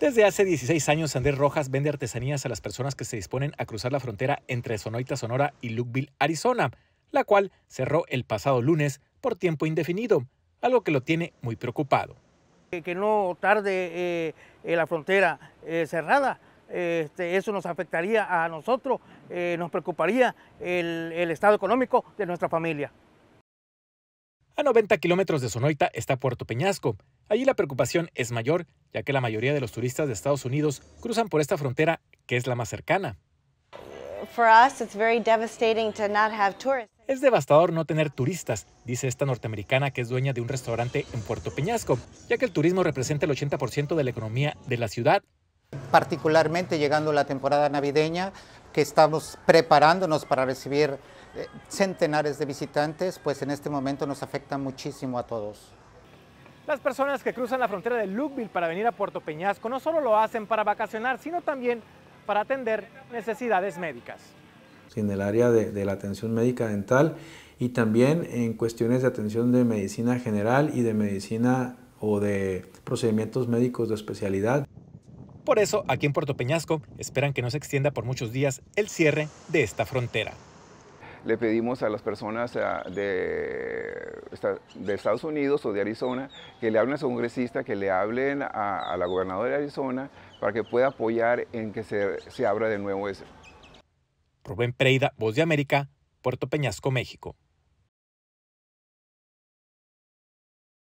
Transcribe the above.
Desde hace 16 años, Andrés Rojas vende artesanías a las personas que se disponen a cruzar la frontera entre Sonoita, Sonora y Lukeville, Arizona, la cual cerró el pasado lunes por tiempo indefinido, algo que lo tiene muy preocupado. Que no tarde eh, la frontera eh, cerrada, este, eso nos afectaría a nosotros, eh, nos preocuparía el, el estado económico de nuestra familia. A 90 kilómetros de Sonoita está Puerto Peñasco, Allí la preocupación es mayor, ya que la mayoría de los turistas de Estados Unidos cruzan por esta frontera, que es la más cercana. Es devastador no tener turistas, dice esta norteamericana que es dueña de un restaurante en Puerto Peñasco, ya que el turismo representa el 80% de la economía de la ciudad. Particularmente llegando la temporada navideña, que estamos preparándonos para recibir eh, centenares de visitantes, pues en este momento nos afecta muchísimo a todos. Las personas que cruzan la frontera de Lukeville para venir a Puerto Peñasco no solo lo hacen para vacacionar, sino también para atender necesidades médicas. En el área de, de la atención médica dental y también en cuestiones de atención de medicina general y de medicina o de procedimientos médicos de especialidad. Por eso, aquí en Puerto Peñasco esperan que no se extienda por muchos días el cierre de esta frontera le pedimos a las personas eh, de, Estados Unidos o de Arizona que le hablen a su congresista, que le hablen a, la gobernadora de Arizona para que pueda apoyar en que se, abra de nuevo ese. Rubén Preida, Voz de América, Puerto Peñasco, México.